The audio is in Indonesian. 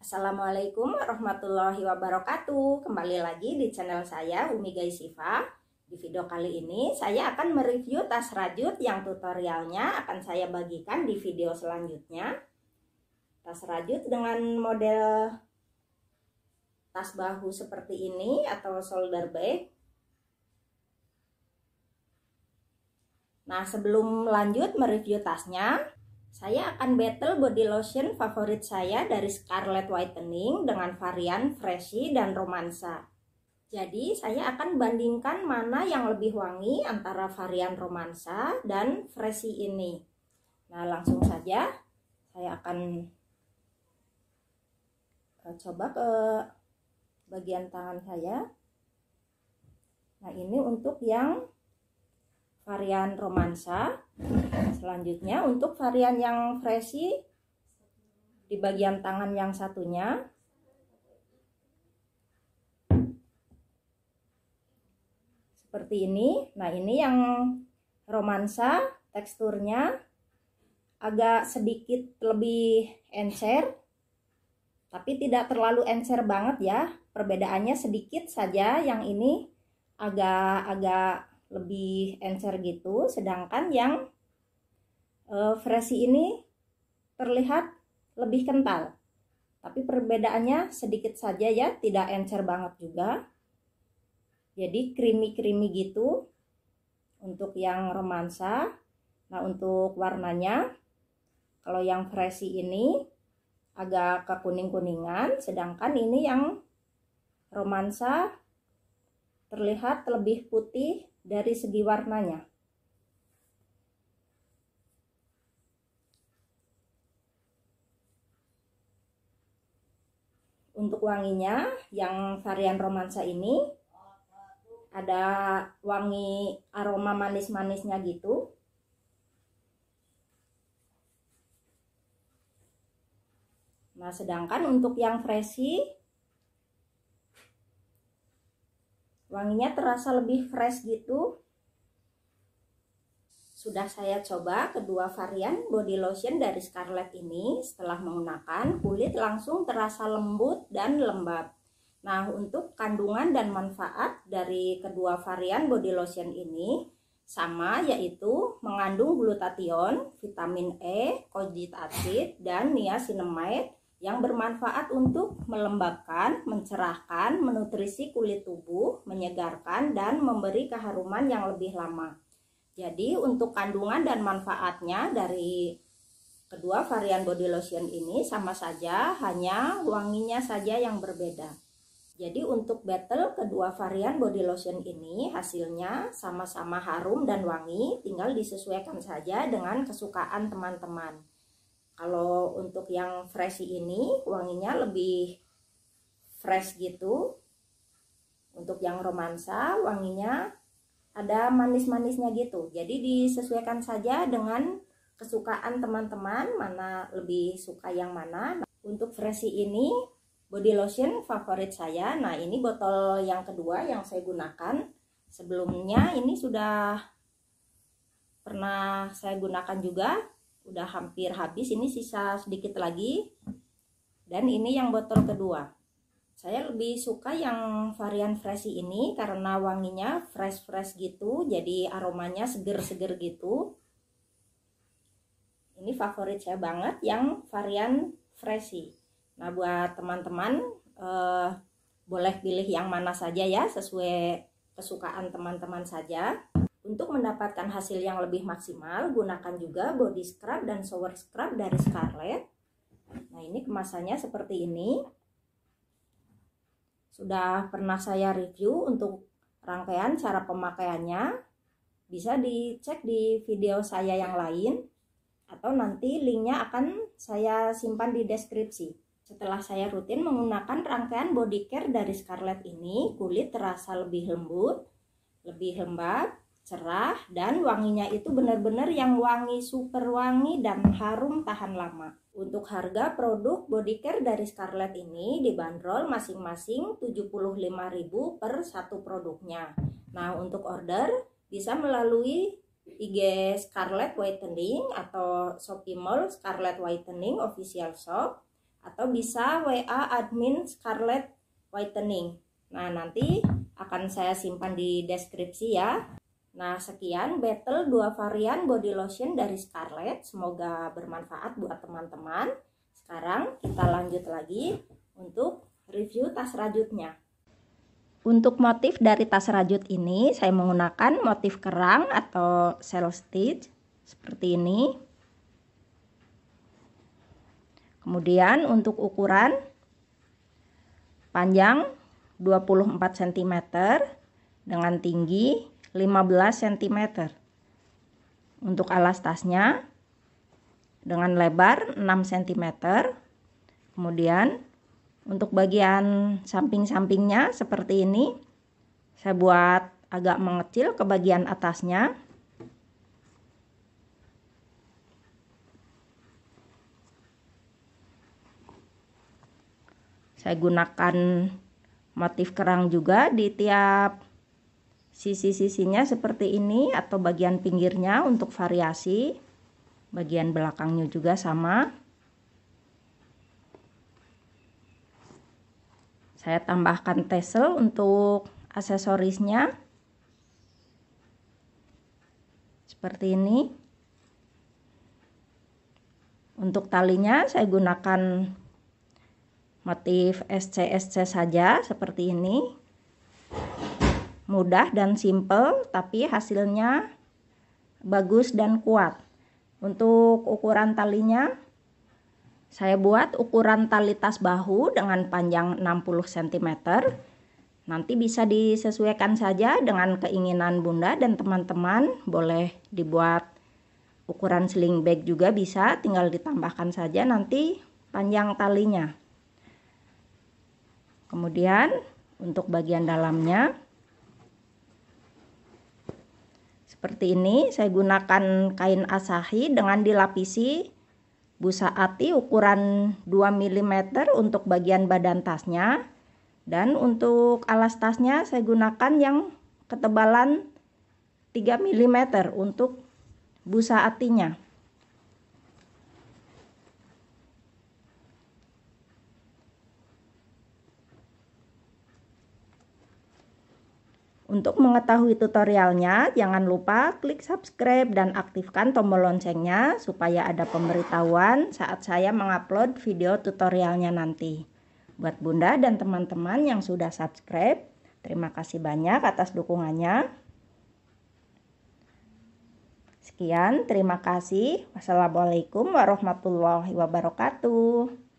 Assalamualaikum warahmatullahi wabarakatuh Kembali lagi di channel saya Umi Gaisiva Di video kali ini saya akan mereview tas rajut yang tutorialnya akan saya bagikan di video selanjutnya Tas rajut dengan model tas bahu seperti ini atau shoulder bag Nah sebelum lanjut mereview tasnya saya akan battle body lotion favorit saya dari Scarlet Whitening dengan varian Freshy dan Romansa. Jadi saya akan bandingkan mana yang lebih wangi antara varian Romansa dan Freshy ini. Nah langsung saja saya akan eh, coba ke bagian tangan saya. Nah ini untuk yang varian Romansa selanjutnya untuk varian yang freshy di bagian tangan yang satunya seperti ini nah ini yang romansa teksturnya agak sedikit lebih encer tapi tidak terlalu encer banget ya perbedaannya sedikit saja yang ini agak-agak lebih encer gitu sedangkan yang uh, Fresi ini terlihat lebih kental. Tapi perbedaannya sedikit saja ya, tidak encer banget juga. Jadi creamy-creamy gitu untuk yang romansa. Nah, untuk warnanya kalau yang Fresi ini agak kekuning kuningan sedangkan ini yang romansa terlihat lebih putih dari segi warnanya. untuk wanginya yang varian romansa ini ada wangi aroma manis-manisnya gitu nah sedangkan untuk yang freshi wanginya terasa lebih fresh gitu sudah saya coba kedua varian body lotion dari Scarlett ini. Setelah menggunakan, kulit langsung terasa lembut dan lembab. Nah, untuk kandungan dan manfaat dari kedua varian body lotion ini sama yaitu mengandung glutathione, vitamin E, kojit acid, dan niacinamide yang bermanfaat untuk melembabkan, mencerahkan, menutrisi kulit tubuh, menyegarkan, dan memberi keharuman yang lebih lama. Jadi untuk kandungan dan manfaatnya dari kedua varian body lotion ini sama saja, hanya wanginya saja yang berbeda. Jadi untuk battle kedua varian body lotion ini hasilnya sama-sama harum dan wangi, tinggal disesuaikan saja dengan kesukaan teman-teman. Kalau untuk yang fresh ini wanginya lebih fresh gitu. Untuk yang romansa wanginya ada manis-manisnya gitu jadi disesuaikan saja dengan kesukaan teman-teman mana lebih suka yang mana nah, untuk versi ini body lotion favorit saya nah ini botol yang kedua yang saya gunakan sebelumnya ini sudah pernah saya gunakan juga udah hampir habis ini sisa sedikit lagi dan ini yang botol kedua saya lebih suka yang varian fresh ini karena wanginya fresh-fresh gitu, jadi aromanya seger-seger gitu. Ini favorit saya banget yang varian fresh. Nah, buat teman-teman eh, boleh pilih yang mana saja ya sesuai kesukaan teman-teman saja. Untuk mendapatkan hasil yang lebih maksimal, gunakan juga body scrub dan shower scrub dari Scarlett. Nah, ini kemasannya seperti ini. Sudah pernah saya review untuk rangkaian cara pemakaiannya. Bisa dicek di video saya yang lain atau nanti linknya akan saya simpan di deskripsi. Setelah saya rutin menggunakan rangkaian body care dari Scarlett ini, kulit terasa lebih lembut, lebih lembab, cerah dan wanginya itu benar-benar yang wangi super wangi dan harum tahan lama. Untuk harga produk body care dari Scarlett ini dibanderol masing-masing 75.000 per satu produknya. Nah, untuk order bisa melalui IG Scarlett Whitening atau Shopee Mall Scarlett Whitening Official Shop atau bisa WA admin Scarlett Whitening. Nah, nanti akan saya simpan di deskripsi ya. Nah, sekian battle dua varian body lotion dari Scarlett. Semoga bermanfaat buat teman-teman. Sekarang kita lanjut lagi untuk review tas rajutnya. Untuk motif dari tas rajut ini, saya menggunakan motif kerang atau cell stitch seperti ini. Kemudian untuk ukuran panjang 24 cm dengan tinggi 15 cm. Untuk alas tasnya dengan lebar 6 cm. Kemudian untuk bagian samping-sampingnya seperti ini saya buat agak mengecil ke bagian atasnya. Saya gunakan motif kerang juga di tiap Sisi-sisinya seperti ini atau bagian pinggirnya untuk variasi. Bagian belakangnya juga sama. Saya tambahkan tesel untuk aksesorisnya. Seperti ini. Untuk talinya saya gunakan motif SCSC saja seperti ini mudah dan simple tapi hasilnya bagus dan kuat. Untuk ukuran talinya saya buat ukuran tali tas bahu dengan panjang 60 cm. Nanti bisa disesuaikan saja dengan keinginan Bunda dan teman-teman. Boleh dibuat ukuran sling bag juga bisa, tinggal ditambahkan saja nanti panjang talinya. Kemudian untuk bagian dalamnya Seperti ini, saya gunakan kain asahi dengan dilapisi busa ati ukuran 2 mm untuk bagian badan tasnya. Dan untuk alas tasnya saya gunakan yang ketebalan 3 mm untuk busa atinya. Untuk mengetahui tutorialnya, jangan lupa klik subscribe dan aktifkan tombol loncengnya supaya ada pemberitahuan saat saya mengupload video tutorialnya nanti. Buat Bunda dan teman-teman yang sudah subscribe, terima kasih banyak atas dukungannya. Sekian, terima kasih. Wassalamualaikum warahmatullahi wabarakatuh.